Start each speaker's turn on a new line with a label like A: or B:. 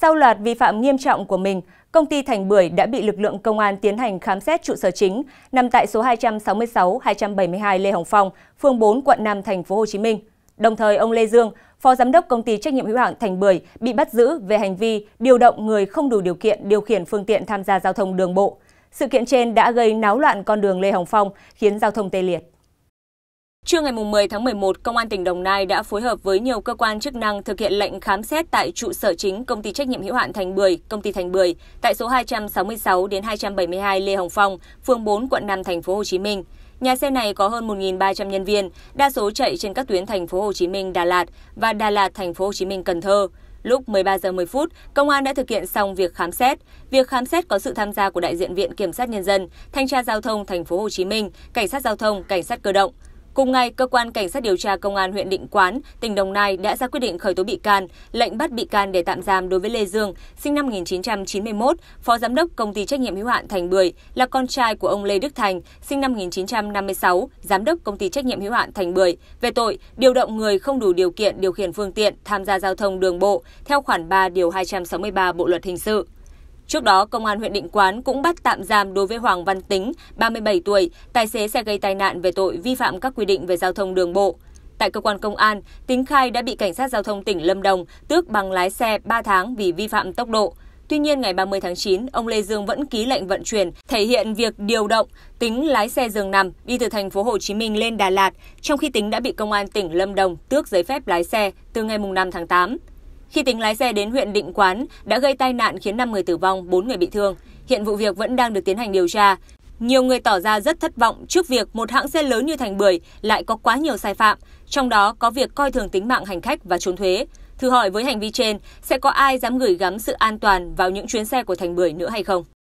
A: Sau loạt vi phạm nghiêm trọng của mình, công ty Thành Bưởi đã bị lực lượng công an tiến hành khám xét trụ sở chính, nằm tại số 266-272 Lê Hồng Phong, phường 4, quận 5, thành phố Hồ Chí Minh. Đồng thời, ông Lê Dương, Phó Giám đốc Công ty Trách nhiệm hữu hạn Thành Bưởi bị bắt giữ về hành vi điều động người không đủ điều kiện điều khiển phương tiện tham gia giao thông đường bộ. Sự kiện trên đã gây náo loạn con đường Lê Hồng Phong, khiến giao thông tê liệt. Trưa ngày 10 tháng 11, Công an tỉnh Đồng Nai đã phối hợp với nhiều cơ quan chức năng thực hiện lệnh khám xét tại trụ sở chính Công ty trách nhiệm hữu hạn Thành Bưởi, Công ty Thành Bưởi tại số 266 đến 272 Lê Hồng Phong, phường 4, quận 5, thành phố Hồ Chí Minh. Nhà xe này có hơn 1.300 nhân viên, đa số chạy trên các tuyến thành phố Hồ Chí Minh, Đà Lạt và Đà Lạt, thành phố Hồ Chí Minh, Cần Thơ. Lúc 13 giờ 10 phút, công an đã thực hiện xong việc khám xét. Việc khám xét có sự tham gia của đại diện Viện Kiểm sát nhân dân, Thanh tra giao thông thành phố Hồ Chí Minh, Cảnh sát giao thông, Cảnh sát cơ động. Cùng ngày, cơ quan cảnh sát điều tra công an huyện Định Quán, tỉnh Đồng Nai đã ra quyết định khởi tố bị can, lệnh bắt bị can để tạm giam đối với Lê Dương, sinh năm 1991, phó giám đốc công ty trách nhiệm hữu hạn Thành Bưởi, là con trai của ông Lê Đức Thành, sinh năm 1956, giám đốc công ty trách nhiệm hữu hạn Thành Bưởi, về tội điều động người không đủ điều kiện điều khiển phương tiện tham gia giao thông đường bộ theo khoản 3 điều 263 Bộ luật hình sự. Trước đó, Công an huyện Định Quán cũng bắt tạm giam đối với Hoàng Văn Tính, 37 tuổi, tài xế xe gây tai nạn về tội vi phạm các quy định về giao thông đường bộ. Tại cơ quan công an, Tính khai đã bị cảnh sát giao thông tỉnh Lâm Đồng tước bằng lái xe 3 tháng vì vi phạm tốc độ. Tuy nhiên, ngày 30 tháng 9, ông Lê Dương vẫn ký lệnh vận chuyển, thể hiện việc điều động tính lái xe giường nằm đi từ thành phố Hồ Chí Minh lên Đà Lạt, trong khi tính đã bị công an tỉnh Lâm Đồng tước giấy phép lái xe từ ngày 5 tháng 8. Khi tính lái xe đến huyện Định Quán đã gây tai nạn khiến 5 người tử vong, 4 người bị thương. Hiện vụ việc vẫn đang được tiến hành điều tra. Nhiều người tỏ ra rất thất vọng trước việc một hãng xe lớn như Thành Bưởi lại có quá nhiều sai phạm, trong đó có việc coi thường tính mạng hành khách và trốn thuế. Thử hỏi với hành vi trên, sẽ có ai dám gửi gắm sự an toàn vào những chuyến xe của Thành Bưởi nữa hay không?